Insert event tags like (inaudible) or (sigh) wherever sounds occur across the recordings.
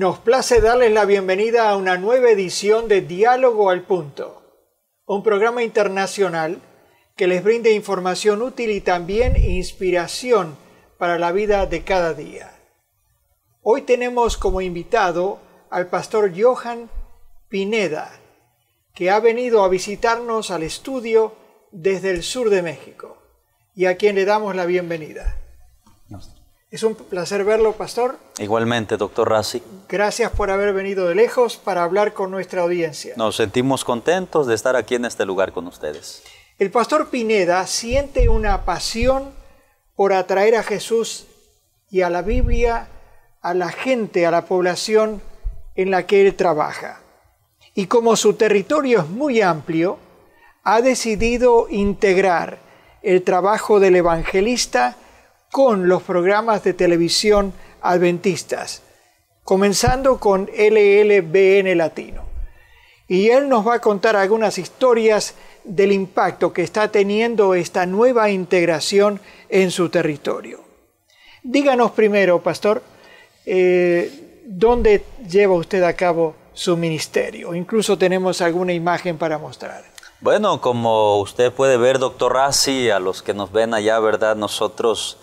Nos place darles la bienvenida a una nueva edición de Diálogo al Punto, un programa internacional que les brinde información útil y también inspiración para la vida de cada día. Hoy tenemos como invitado al pastor Johan Pineda, que ha venido a visitarnos al estudio desde el sur de México y a quien le damos la bienvenida. Es un placer verlo, pastor. Igualmente, doctor Rassi. Gracias por haber venido de lejos para hablar con nuestra audiencia. Nos sentimos contentos de estar aquí en este lugar con ustedes. El pastor Pineda siente una pasión por atraer a Jesús y a la Biblia, a la gente, a la población en la que él trabaja. Y como su territorio es muy amplio, ha decidido integrar el trabajo del evangelista con los programas de televisión adventistas, comenzando con LLBN Latino. Y él nos va a contar algunas historias del impacto que está teniendo esta nueva integración en su territorio. Díganos primero, pastor, eh, ¿dónde lleva usted a cabo su ministerio? Incluso tenemos alguna imagen para mostrar. Bueno, como usted puede ver, doctor Rassi, a los que nos ven allá, ¿verdad? Nosotros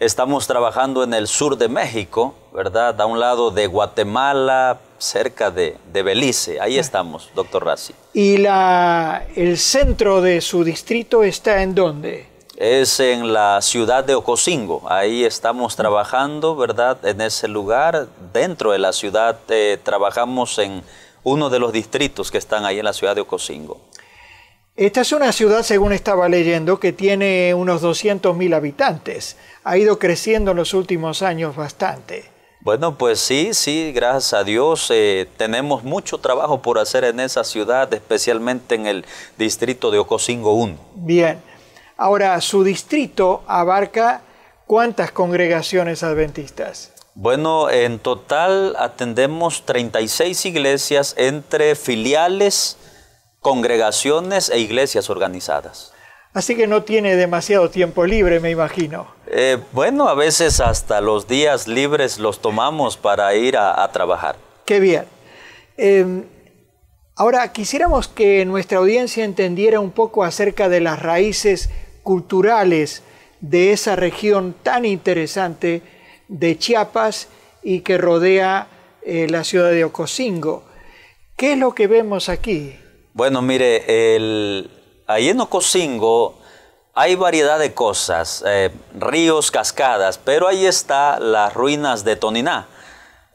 Estamos trabajando en el sur de México, ¿verdad? Da un lado de Guatemala, cerca de, Belice. Ahí estamos, doctor Rassi. ¿Y la, el centro de su distrito está en dónde? Es en la ciudad de Ocosingo. Ahí estamos trabajando, ¿verdad? En ese lugar, dentro de la ciudad, eh, trabajamos en uno de los distritos que están ahí en la ciudad de Ocosingo. Esta es una ciudad, según estaba leyendo, que tiene unos 200.000 habitantes. Ha ido creciendo en los últimos años bastante. Bueno, pues sí, sí, gracias a Dios eh, tenemos mucho trabajo por hacer en esa ciudad, especialmente en el distrito de Ocosingo 1. Bien, ahora su distrito abarca cuántas congregaciones adventistas. Bueno, en total atendemos 36 iglesias entre filiales, congregaciones e iglesias organizadas. Así que no tiene demasiado tiempo libre, me imagino. Eh, bueno, a veces hasta los días libres los tomamos para ir a, trabajar. Qué bien. Em, ahora, quisiéramos que nuestra audiencia entendiera un poco acerca de las raíces culturales de esa región tan interesante de Chiapas y que rodea eh, la ciudad de Ocosingo. ¿Qué es lo que vemos aquí? Bueno, mire, ahí en Ocosingo hay variedad de cosas, eh, ríos, cascadas, pero ahí está las ruinas de Toniná.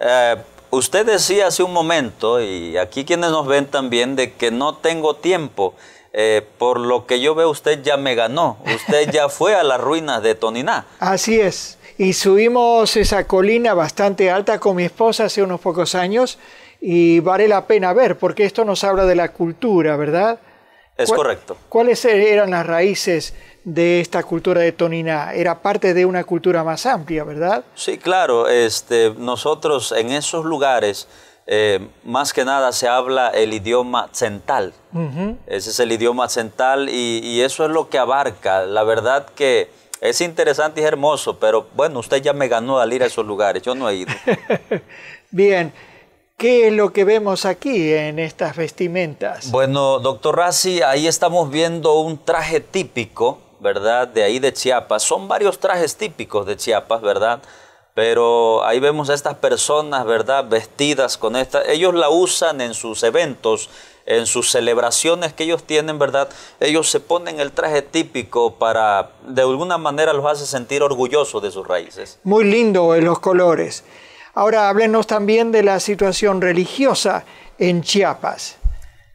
Eh, usted decía hace un momento, y aquí quienes nos ven también, de que no tengo tiempo. Eh, por lo que yo veo, usted ya me ganó. Usted ya (laughs) fue a las ruinas de Toniná. Así es. Y subimos esa colina bastante alta con mi esposa hace unos pocos años y vale la pena ver, porque esto nos habla de la cultura, ¿verdad? Es correcto. ¿Cuáles e-, eran las raíces de esta cultura de Toniná? Era parte de una cultura más amplia, ¿verdad? Sí, claro. Este, nosotros en esos lugares, eh, más que nada se habla el idioma central. Ese es el idioma central y, eso es lo que abarca. La verdad que es interesante y hermoso, pero bueno, usted ya me ganó al ir a esos lugares. Yo no he ido. (laughs) Bien. ¿Qué es lo que vemos aquí en estas vestimentas? Bueno, doctor Rassi, ahí estamos viendo un traje típico, ¿verdad? De ahí de Chiapas. Son varios trajes típicos de Chiapas, ¿verdad? Pero ahí vemos a estas personas, ¿verdad? Vestidas con esta. Ellos la usan en sus eventos, en sus celebraciones que ellos tienen, ¿verdad? Ellos se ponen el traje típico para, de alguna manera, los hace sentir orgullosos de sus raíces. Muy lindo en los colores. Ahora háblenos también de la situación religiosa en Chiapas.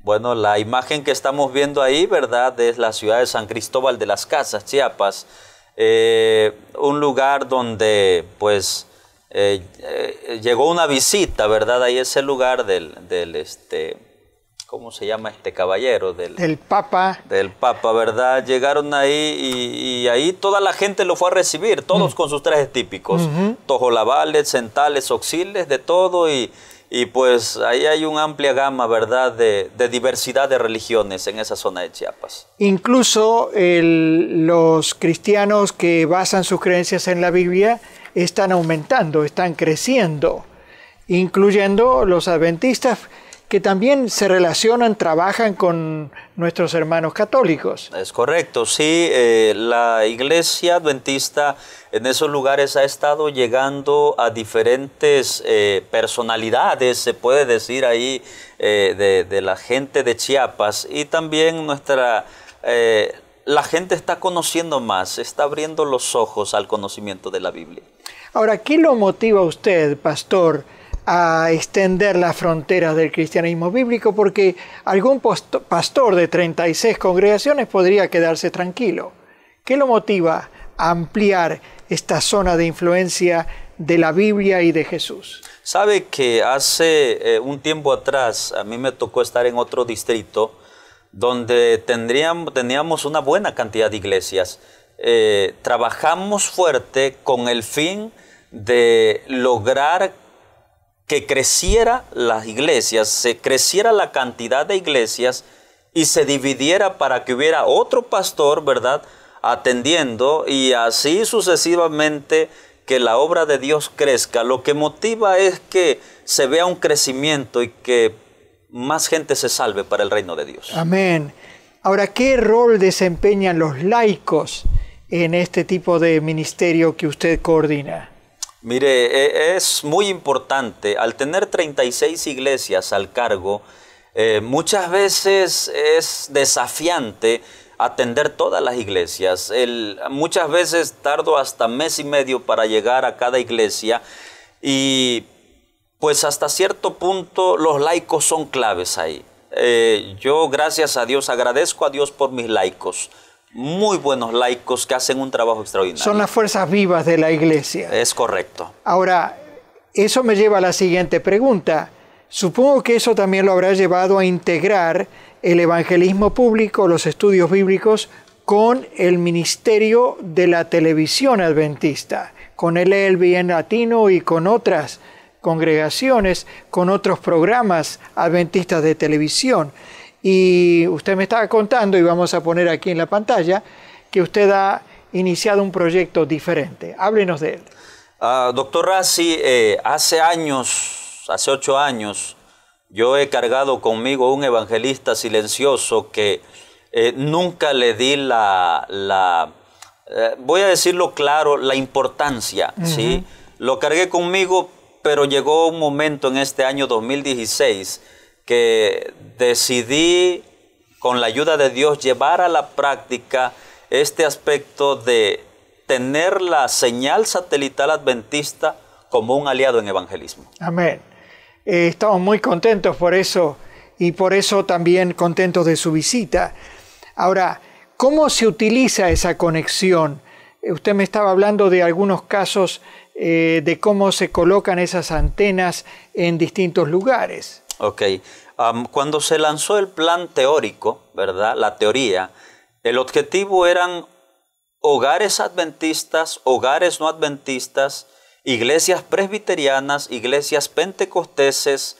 Bueno, la imagen que estamos viendo ahí, ¿verdad?, es la ciudad de San Cristóbal de las Casas, Chiapas. Eh, un lugar donde, pues, eh, eh, llegó una visita, ¿verdad? Ahí es ese lugar del, del, este, ¿cómo se llama este caballero? Del, Del Papa. Del Papa, ¿verdad? Llegaron ahí y, ahí toda la gente lo fue a recibir, todos mm. con sus trajes típicos, tojolabales, centales, auxiles, de todo y, pues ahí hay una amplia gama, ¿verdad?, de, diversidad de religiones en esa zona de Chiapas. Incluso los cristianos que basan sus creencias en la Biblia están aumentando, están creciendo, incluyendo los adventistas que también se relacionan, trabajan con nuestros hermanos católicos. Es correcto, sí, eh, la iglesia adventista en esos lugares ha estado llegando a diferentes eh, personalidades, se puede decir ahí, eh, de, de, la gente de Chiapas y también nuestra la gente está conociendo más, está abriendo los ojos al conocimiento de la Biblia. Ahora, ¿qué lo motiva a usted, pastor, a extender las fronteras del cristianismo bíblico porque algún pastor de 36 congregaciones podría quedarse tranquilo. ¿Qué lo motiva a ampliar esta zona de influencia de la Biblia y de Jesús? Sabe que hace eh, un tiempo atrás a mí me tocó estar en otro distrito donde tendríamos, teníamos una buena cantidad de iglesias. Eh, trabajamos fuerte con el fin de lograr que creciera las iglesias, se creciera la cantidad de iglesias y se dividiera para que hubiera otro pastor, ¿verdad? Atendiendo y así sucesivamente que la obra de Dios crezca. Lo que motiva es que se vea un crecimiento y que más gente se salve para el reino de Dios. Amén. Ahora, ¿qué rol desempeñan los laicos en este tipo de ministerio que usted coordina? Mire, e, es muy importante, al tener 36 iglesias al cargo, eh, muchas veces es desafiante atender todas las iglesias. muchas veces tardo hasta mes y medio para llegar a cada iglesia y pues hasta cierto punto los laicos son claves ahí. Eh, yo gracias a Dios agradezco a Dios por mis laicos muy buenos laicos que hacen un trabajo extraordinario. Son las fuerzas vivas de la iglesia. Es correcto. Ahora, eso me lleva a la siguiente pregunta. Supongo que eso también lo habrá llevado a integrar el evangelismo público, los estudios bíblicos, con el ministerio de la televisión adventista, con el Elvi en latino y con otras congregaciones, con otros programas adventistas de televisión. Y usted me estaba contando, y vamos a poner aquí en la pantalla, que usted ha iniciado un proyecto diferente. Háblenos de él. Ah, doctor Rassi, eh, hace años, hace ocho años, yo he cargado conmigo un evangelista silencioso que eh, nunca le di la, eh, voy a decirlo claro, la importancia, ¿sí? Lo cargué conmigo, pero llegó un momento en este año 2016 que decidí con la ayuda de Dios llevar a la práctica este aspecto de tener la señal satelital adventista como un aliado en evangelismo. Amén. Eh, estamos muy contentos por eso y por eso también contentos de su visita. Ahora, ¿cómo se utiliza esa conexión? Eh, usted me estaba hablando de algunos casos eh, de cómo se colocan esas antenas en distintos lugares. Ok, cuando se lanzó el plan teórico, ¿verdad? La teoría, el objetivo eran hogares adventistas, hogares no adventistas, iglesias presbiterianas, iglesias pentecosteses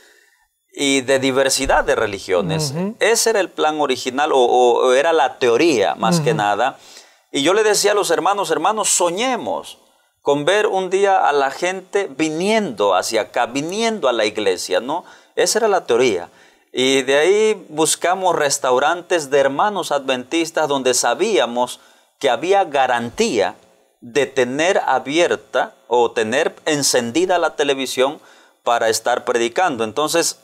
y de diversidad de religiones. Ese era el plan original o, era la teoría más que nada. Y yo le decía a los hermanos, hermanos, soñemos con ver un día a la gente viniendo hacia acá, viniendo a la iglesia, ¿no? Esa era la teoría. Y de ahí buscamos restaurantes de hermanos adventistas donde sabíamos que había garantía de tener abierta o tener encendida la televisión para estar predicando. Entonces,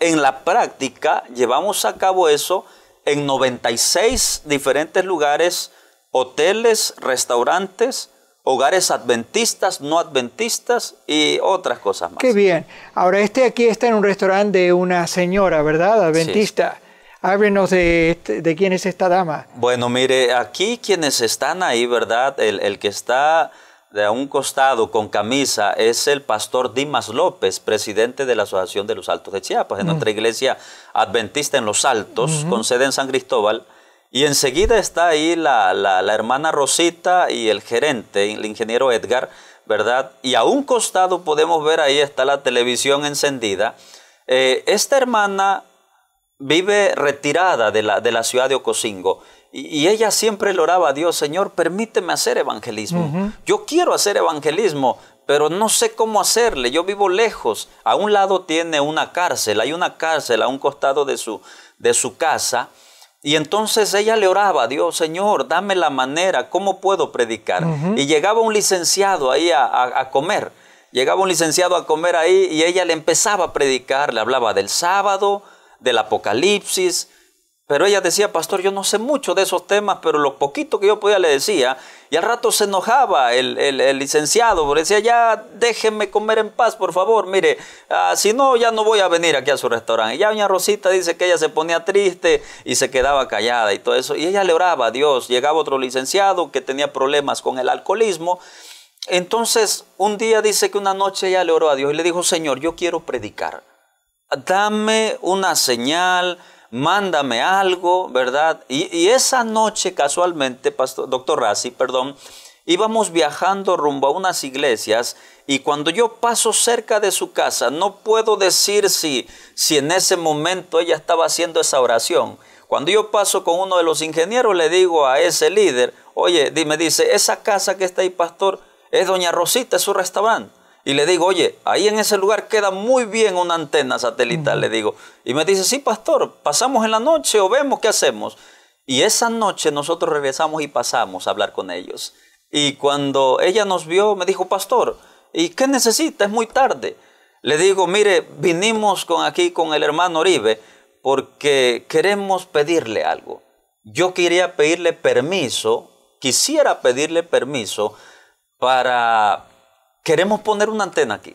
en la práctica, llevamos a cabo eso en 96 diferentes lugares, hoteles, restaurantes, hogares adventistas, no adventistas y otras cosas más. Qué bien. Ahora, este aquí está en un restaurante de una señora, ¿verdad? Adventista. Háblenos este, de, quién es esta dama. Bueno, mire, aquí quienes están ahí, ¿verdad? El, que está de a un costado con camisa es el pastor Dimas López, presidente de la Asociación de los Altos de Chiapas, de mm. nuestra iglesia adventista en Los Altos, con sede en San Cristóbal. Y enseguida está ahí la, hermana Rosita y el gerente, el ingeniero Edgar, ¿verdad? Y a un costado podemos ver ahí está la televisión encendida. Eh, esta hermana vive retirada de la, de la ciudad de Ocosingo y, ella siempre le oraba a Dios, Señor, permíteme hacer evangelismo. Yo quiero hacer evangelismo, pero no sé cómo hacerle. Yo vivo lejos. A un lado tiene una cárcel, hay una cárcel a un costado de su, de su casa. Y entonces ella le oraba, Dios, Señor, dame la manera, ¿cómo puedo predicar? Y llegaba un licenciado ahí a comer. Llegaba un licenciado a comer ahí y ella le empezaba a predicar, le hablaba del sábado, del apocalipsis, pero ella decía, pastor, yo no sé mucho de esos temas, pero lo poquito que yo podía le decía. Y al rato se enojaba el, licenciado, porque decía, ya déjenme comer en paz, por favor, mire, ah, si no, ya no voy a venir aquí a su restaurante. Y ya doña Rosita dice que ella se ponía triste y se quedaba callada y todo eso. Y ella le oraba a Dios. Llegaba otro licenciado que tenía problemas con el alcoholismo. Entonces, un día dice que una noche ella le oró a Dios y le dijo, Señor, yo quiero predicar. Dame una señal mándame algo, ¿verdad? Y, esa noche casualmente, pastor, doctor Rassi, perdón, íbamos viajando rumbo a unas iglesias y cuando yo paso cerca de su casa, no puedo decir si, en ese momento ella estaba haciendo esa oración. Cuando yo paso con uno de los ingenieros, le digo a ese líder, oye, dime, dice, esa casa que está ahí, pastor, es doña Rosita, es su restaurante y le digo, oye, ahí en ese lugar queda muy bien una antena satelital, le digo. Y me dice, sí, pastor, pasamos en la noche o vemos qué hacemos. Y esa noche nosotros regresamos y pasamos a hablar con ellos. Y cuando ella nos vio, me dijo, pastor, ¿y qué necesita? Es muy tarde. Le digo, mire, vinimos con aquí con el hermano Oribe porque queremos pedirle algo. Yo quería pedirle permiso, quisiera pedirle permiso para queremos poner una antena aquí.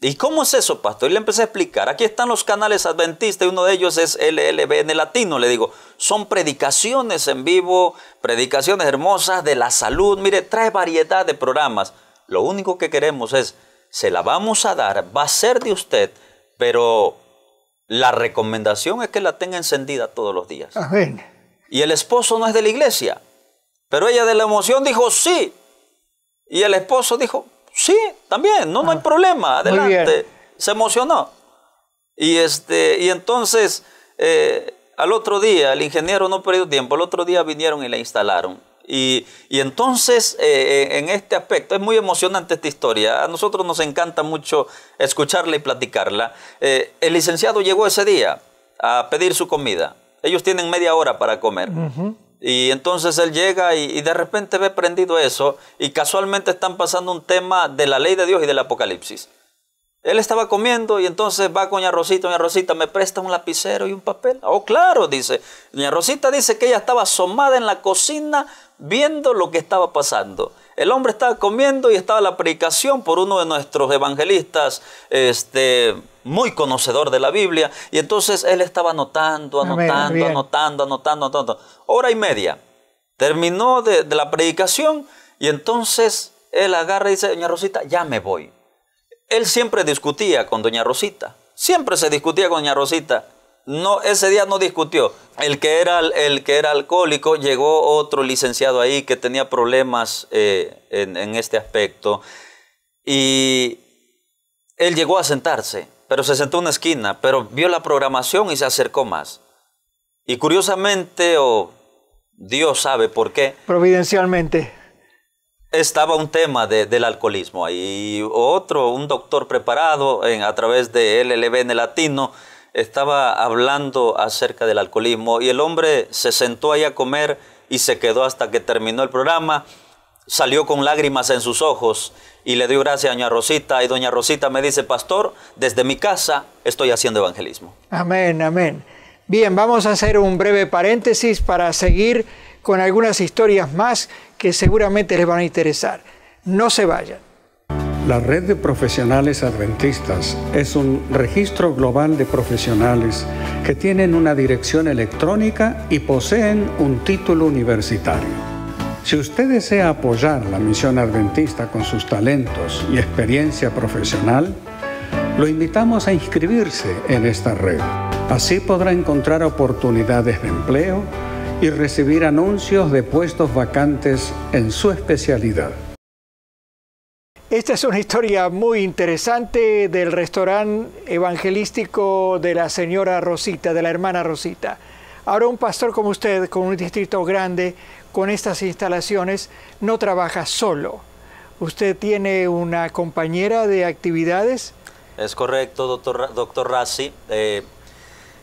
¿Y cómo es eso, pastor? Y le empecé a explicar. Aquí están los canales adventistas y uno de ellos es LLBN Latino. Le digo, son predicaciones en vivo, predicaciones hermosas de la salud. Mire, trae variedad de programas. Lo único que queremos es, se la vamos a dar, va a ser de usted, pero la recomendación es que la tenga encendida todos los días. Amén. Y el esposo no es de la iglesia, pero ella de la emoción dijo sí. Y el esposo dijo, Sí, también, no, hay ah. problema, adelante. Se emocionó. Y, este, y entonces, eh, al otro día, el ingeniero no perdió tiempo, al otro día vinieron y la instalaron. Y, entonces, eh, en este aspecto, es muy emocionante esta historia. A nosotros nos encanta mucho escucharla y platicarla. Eh, el licenciado llegó ese día a pedir su comida. Ellos tienen media hora para comer. Y entonces él llega y, de repente ve prendido eso y casualmente están pasando un tema de la ley de Dios y del Apocalipsis. Él estaba comiendo y entonces va con Doña Rosita, Doña Rosita, ¿me presta un lapicero y un papel? Oh, claro, dice. Doña Rosita dice que ella estaba asomada en la cocina viendo lo que estaba pasando. El hombre estaba comiendo y estaba la predicación por uno de nuestros evangelistas, este, muy conocedor de la Biblia, y entonces él estaba anotando, ah, anotando, anotando, anotando, anotando. Hora y media. Terminó de, de la predicación y entonces él agarra y dice, doña Rosita, ya me voy. Él siempre discutía con doña Rosita, siempre se discutía con doña Rosita. No, ese día no discutió. El que era, el que era alcohólico, llegó otro licenciado ahí que tenía problemas eh, en, este aspecto. Y él llegó a sentarse, pero se sentó en una esquina, pero vio la programación y se acercó más. Y curiosamente, o Dios sabe por qué. Providencialmente. Estaba un tema del alcoholismo ahí. Otro, un doctor preparado a través de LLBN Latino, estaba hablando acerca del alcoholismo y el hombre se sentó ahí a comer y se quedó hasta que terminó el programa. Salió con lágrimas en sus ojos y le dio gracias a doña Rosita. Y doña Rosita me dice, pastor, desde mi casa estoy haciendo evangelismo. Amén, amén. Bien, vamos a hacer un breve paréntesis para seguir con algunas historias más que seguramente les van a interesar. No se vayan. La Red de Profesionales Adventistas es un registro global de profesionales que tienen una dirección electrónica y poseen un título universitario. Si usted desea apoyar la misión adventista con sus talentos y experiencia profesional, lo invitamos a inscribirse en esta red. Así podrá encontrar oportunidades de empleo y recibir anuncios de puestos vacantes en su especialidad. Esta es una historia muy interesante del restaurante evangelístico de la señora Rosita, de la hermana Rosita. Ahora un pastor como usted, con un distrito grande, con estas instalaciones, no trabaja solo. Usted tiene una compañera de actividades. Es correcto, doctor, doctor Rassi. Eh,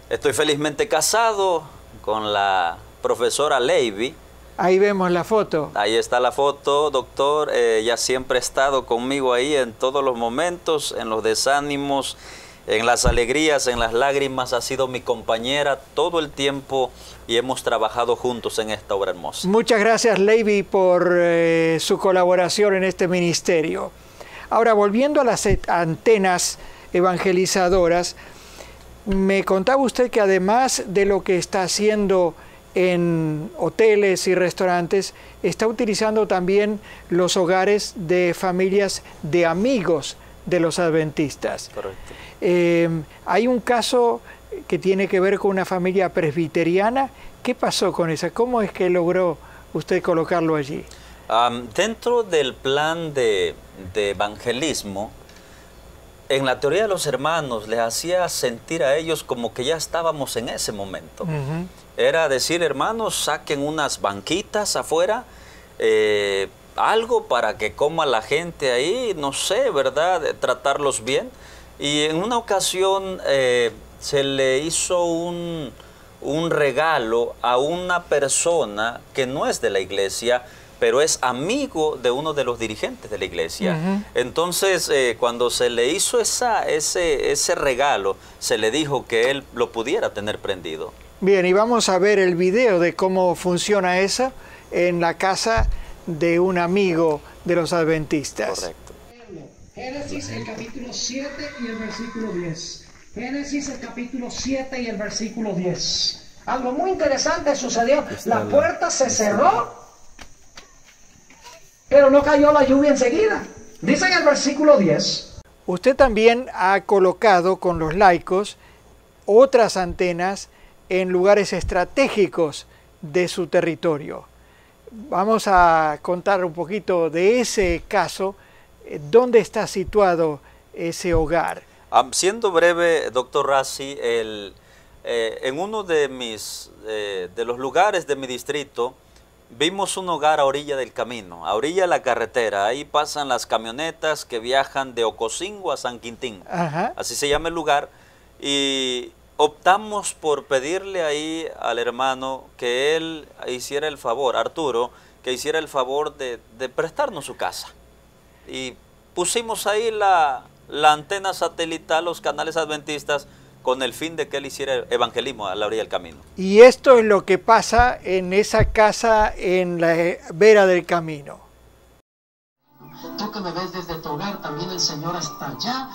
estoy felizmente casado con la profesora Levy Ahí vemos la foto. Ahí está la foto, doctor. Eh, ya siempre ha estado conmigo ahí en todos los momentos, en los desánimos, en las alegrías, en las lágrimas. Ha sido mi compañera todo el tiempo y hemos trabajado juntos en esta obra hermosa. Muchas gracias, Levy, por eh, su colaboración en este ministerio. Ahora, volviendo a las e-, antenas evangelizadoras, me contaba usted que además de lo que está haciendo en hoteles y restaurantes, está utilizando también los hogares de familias de amigos de los adventistas. Correcto. Eh, hay un caso que tiene que ver con una familia presbiteriana. ¿Qué pasó con esa? ¿Cómo es que logró usted colocarlo allí? dentro del plan de, evangelismo, en la teoría de los hermanos les hacía sentir a ellos como que ya estábamos en ese momento era decir, hermanos, saquen unas banquitas afuera, eh, algo para que coma la gente ahí, no sé, ¿verdad? tratarlos bien. Y en una ocasión eh, se le hizo un, regalo a una persona que no es de la iglesia, pero es amigo de uno de los dirigentes de la iglesia. Entonces, eh, cuando se le hizo esa, ese, ese regalo, se le dijo que él lo pudiera tener prendido. Bien, y vamos a ver el video de cómo funciona eso en la casa de un amigo de los adventistas. Correcto. Génesis el capítulo 7 y el versículo 10. Génesis el capítulo 7 y el versículo 10. Algo muy interesante sucedió. La puerta se cerró, pero no cayó la lluvia enseguida. Dice en el versículo 10. Usted también ha colocado con los laicos otras antenas en lugares estratégicos de su territorio. Vamos a contar un poquito de ese caso, eh, dónde está situado ese hogar. siendo breve, doctor Rassi, eh, en uno de, mis, eh, de los lugares de mi distrito, vimos un hogar a orilla del camino, a orilla de la carretera. Ahí pasan las camionetas que viajan de Ocosingo a San Quintín. Así se llama el lugar. Y optamos por pedirle ahí al hermano que él hiciera el favor, Arturo, que hiciera el favor de, prestarnos su casa. Y pusimos ahí la, antena satelital, los canales adventistas, con el fin de que él hiciera evangelismo a la orilla del camino. Y esto es lo que pasa en esa casa en la eh, vera del camino. Tú que me ves desde tu hogar, también el Señor hasta allá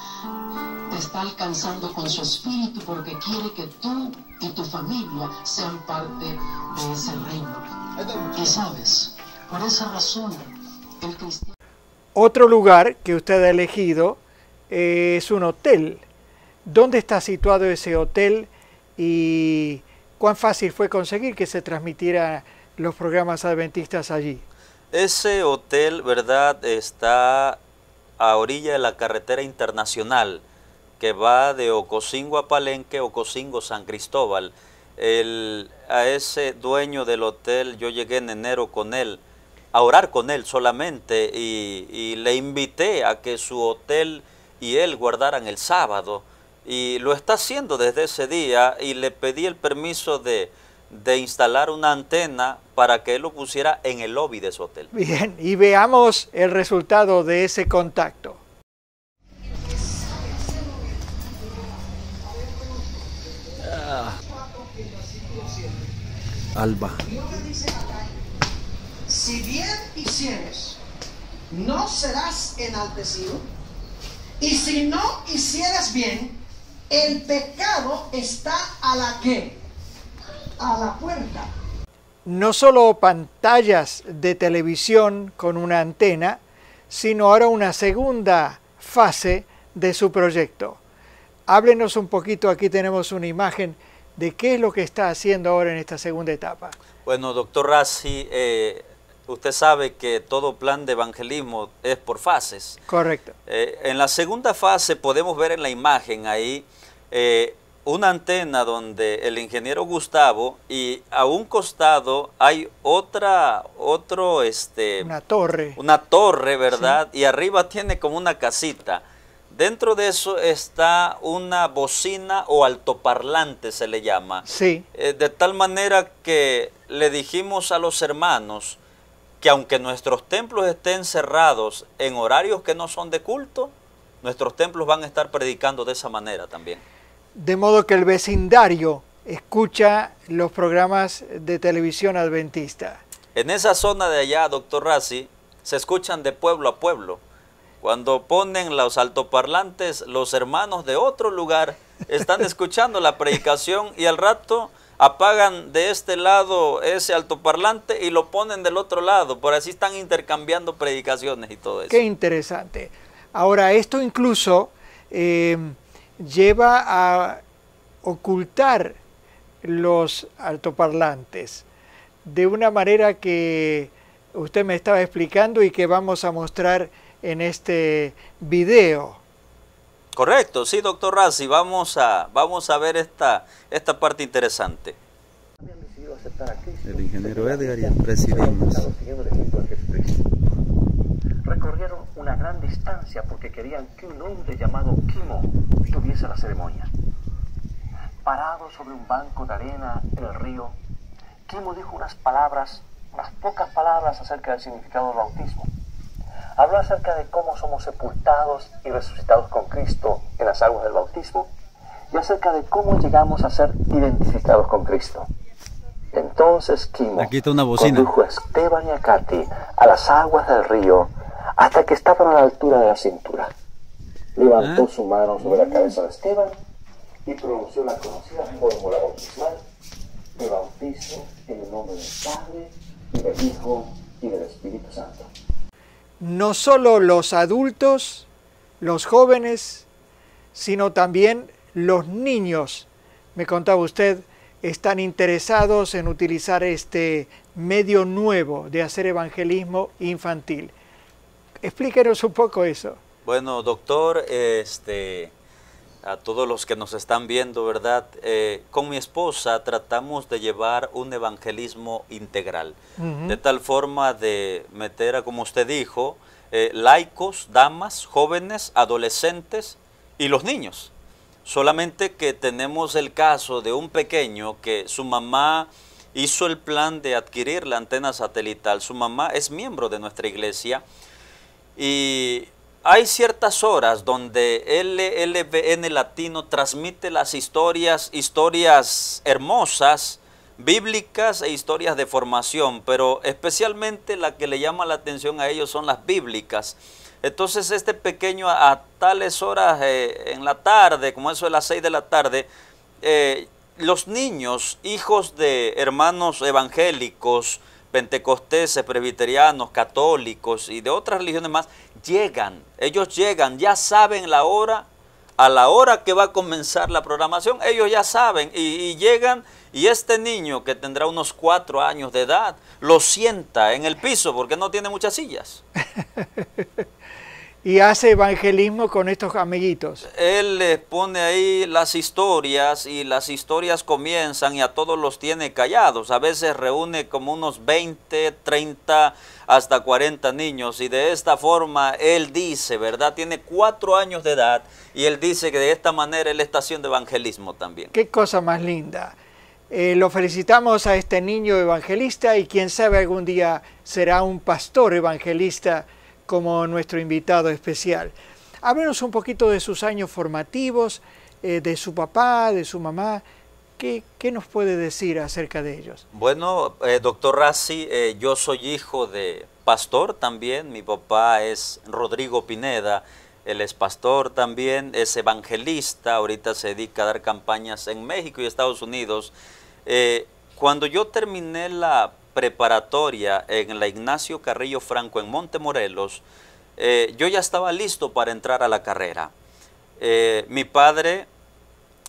está alcanzando con su espíritu porque quiere que tú y tu familia sean parte de ese reino. Y sabes, por esa razón, el cristiano... Otro lugar que usted ha elegido eh, es un hotel. ¿Dónde está situado ese hotel y cuán fácil fue conseguir que se transmitieran los programas adventistas allí? Ese hotel, ¿verdad? Está a orilla de la carretera internacional que va de Ocosingo a Palenque, Ocosingo San Cristóbal. El, a ese dueño del hotel yo llegué en enero con él, a orar con él solamente y, le invité a que su hotel y él guardaran el sábado y lo está haciendo desde ese día y le pedí el permiso de, de instalar una antena para que él lo pusiera en el lobby de su hotel. Bien, y veamos el resultado de ese contacto. Alba. si bien hicieres, no serás enaltecido. Y si no hicieras bien, el pecado está a la que? A la puerta. No solo pantallas de televisión con una antena, sino ahora una segunda fase de su proyecto. Háblenos un poquito, aquí tenemos una imagen de qué es lo que está haciendo ahora en esta segunda etapa. Bueno, doctor Rassi, eh, usted sabe que todo plan de evangelismo es por fases. Correcto. Eh, en la segunda fase podemos ver en la imagen ahí eh, una antena donde el ingeniero Gustavo y a un costado hay otra, otro, este... Una torre. Una torre, ¿verdad? Y arriba tiene como una casita. Dentro de eso está una bocina o altoparlante, se le llama. Sí. Eh, de tal manera que le dijimos a los hermanos que aunque nuestros templos estén cerrados en horarios que no son de culto, nuestros templos van a estar predicando de esa manera también. De modo que el vecindario escucha los programas de televisión adventista. En esa zona de allá, doctor razi se escuchan de pueblo a pueblo cuando ponen los altoparlantes, los hermanos de otro lugar están escuchando la predicación y al rato apagan de este lado ese altoparlante y lo ponen del otro lado. Por así están intercambiando predicaciones y todo eso. Qué interesante. Ahora, esto incluso eh, lleva a ocultar los altoparlantes de una manera que usted me estaba explicando y que vamos a mostrar en este video. Correcto, sí, doctor razi vamos a, vamos a ver esta, esta parte interesante. El ingeniero Edgar y el presidente. Recorrieron una gran distancia porque querían que un hombre llamado Kimo tuviese la ceremonia. Parado sobre un banco de arena en el río, Kimo dijo unas palabras, unas pocas palabras acerca del significado del bautismo habló acerca de cómo somos sepultados y resucitados con Cristo en las aguas del bautismo y acerca de cómo llegamos a ser identificados con Cristo. Entonces Kim condujo a Esteban y a Katy a las aguas del río hasta que estaban a la altura de la cintura. Levantó ah. su mano sobre la cabeza de Esteban y pronunció la conocida fórmula bautismal de bautismo en el nombre del Padre, del Hijo y del Espíritu Santo no solo los adultos, los jóvenes, sino también los niños, me contaba usted, están interesados en utilizar este medio nuevo de hacer evangelismo infantil. Explíquenos un poco eso. Bueno, doctor, este, a todos los que nos están viendo, ¿verdad? Eh, con mi esposa tratamos de llevar un evangelismo integral, de tal forma de meter, a, como usted dijo, eh, laicos, damas, jóvenes, adolescentes y los niños. Solamente que tenemos el caso de un pequeño que su mamá hizo el plan de adquirir la antena satelital. Su mamá es miembro de nuestra iglesia y hay ciertas horas donde LLBN Latino transmite las historias, historias hermosas, bíblicas e historias de formación, pero especialmente la que le llama la atención a ellos son las bíblicas. Entonces este pequeño a, tales horas eh, en la tarde, como eso de las 6 de la tarde, eh, los niños, hijos de hermanos evangélicos, pentecosteses, presbiterianos, católicos y de otras religiones más, llegan, ellos llegan, ya saben la hora, a la hora que va a comenzar la programación, ellos ya saben y, y llegan y este niño que tendrá unos cuatro años de edad lo sienta en el piso porque no tiene muchas sillas. (laughs) y hace evangelismo con estos amiguitos. Él les pone ahí las historias y las historias comienzan y a todos los tiene callados. A veces reúne como unos 20, 30, hasta 40 niños y de esta forma él dice, ¿verdad? Tiene cuatro años de edad y él dice que de esta manera él está haciendo evangelismo también. Qué cosa más linda. Eh, lo felicitamos a este niño evangelista y quién sabe algún día será un pastor evangelista como nuestro invitado especial. Háblenos un poquito de sus años formativos, eh, de su papá, de su mamá. ¿Qué, ¿Qué, nos puede decir acerca de ellos? Bueno, eh, doctor Rassi, eh, yo soy hijo de pastor también. Mi papá es Rodrigo Pineda. Él es pastor también, es evangelista. Ahorita se dedica a dar campañas en México y Estados Unidos. cuando yo terminé la preparatoria en la Ignacio Carrillo Franco en Montemorelos, eh, yo ya estaba listo para entrar a la carrera. Eh, mi padre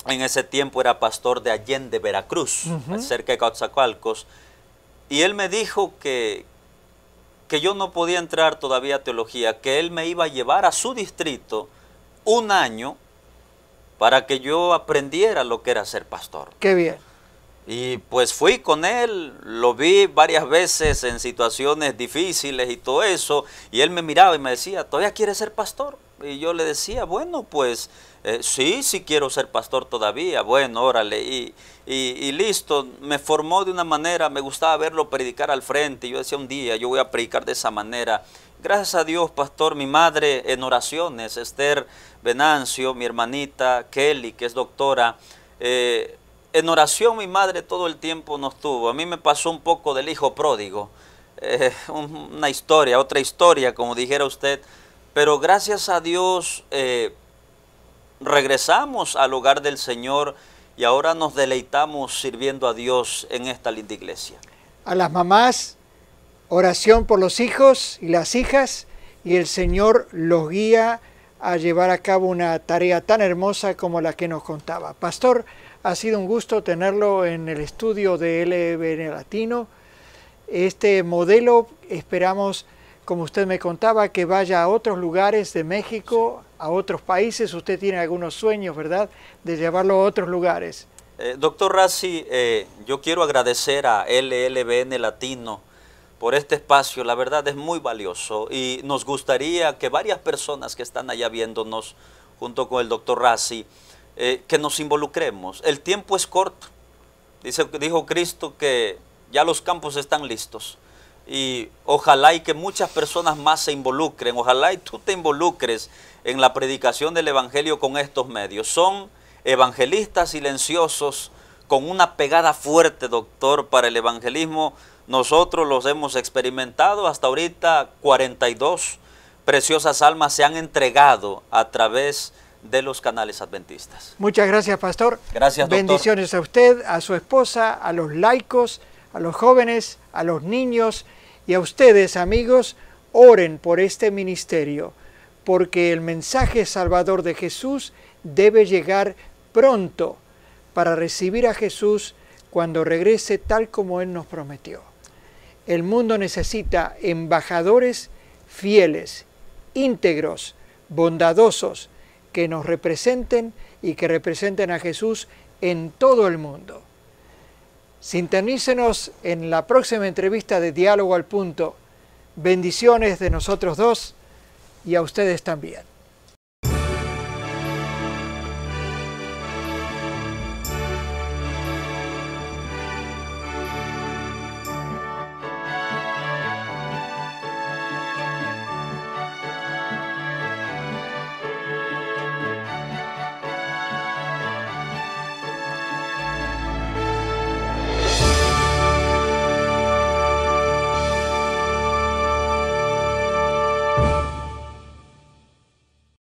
en ese tiempo era pastor de Allende, Veracruz, cerca de Coatzacoalcos, y él me dijo que, que yo no podía entrar todavía a teología, que él me iba a llevar a su distrito un año para que yo aprendiera lo que era ser pastor. Qué bien. Y pues fui con él, lo vi varias veces en situaciones difíciles y todo eso, y él me miraba y me decía, ¿todavía quieres ser pastor? Y yo le decía, bueno, pues eh, sí, sí quiero ser pastor todavía, bueno, órale, y, y, y, listo, me formó de una manera, me gustaba verlo predicar al frente, y yo decía un día, yo voy a predicar de esa manera. Gracias a Dios, pastor, mi madre en oraciones, Esther Venancio, mi hermanita Kelly, que es doctora, eh, en oración mi madre todo el tiempo nos tuvo. A mí me pasó un poco del hijo pródigo, eh, una historia, otra historia, como dijera usted. Pero gracias a Dios eh, regresamos al hogar del Señor y ahora nos deleitamos sirviendo a Dios en esta linda iglesia. A las mamás, oración por los hijos y las hijas y el Señor los guía a llevar a cabo una tarea tan hermosa como la que nos contaba. Pastor, ha sido un gusto tenerlo en el estudio de LLBN Latino. Este modelo esperamos, como usted me contaba, que vaya a otros lugares de México, a otros países. Usted tiene algunos sueños, ¿verdad?, de llevarlo a otros lugares. Eh, doctor Rassi, eh, yo quiero agradecer a LLBN Latino por este espacio. La verdad es muy valioso y nos gustaría que varias personas que están allá viéndonos, junto con el doctor Rassi, eh, que nos involucremos. El tiempo es corto. Dice, dijo Cristo que ya los campos están listos. Y ojalá y que muchas personas más se involucren. Ojalá y tú te involucres en la predicación del Evangelio con estos medios. Son evangelistas silenciosos con una pegada fuerte, doctor, para el evangelismo. Nosotros los hemos experimentado hasta ahorita 42 preciosas almas se han entregado a través de de los canales adventistas. Muchas gracias, pastor. Gracias, Bendiciones a usted, a su esposa, a los laicos, a los jóvenes, a los niños y a ustedes, amigos, oren por este ministerio, porque el mensaje salvador de Jesús debe llegar pronto para recibir a Jesús cuando regrese tal como Él nos prometió. El mundo necesita embajadores fieles, íntegros, bondadosos, que nos representen y que representen a Jesús en todo el mundo. Sintonícenos en la próxima entrevista de Diálogo al Punto. Bendiciones de nosotros dos y a ustedes también.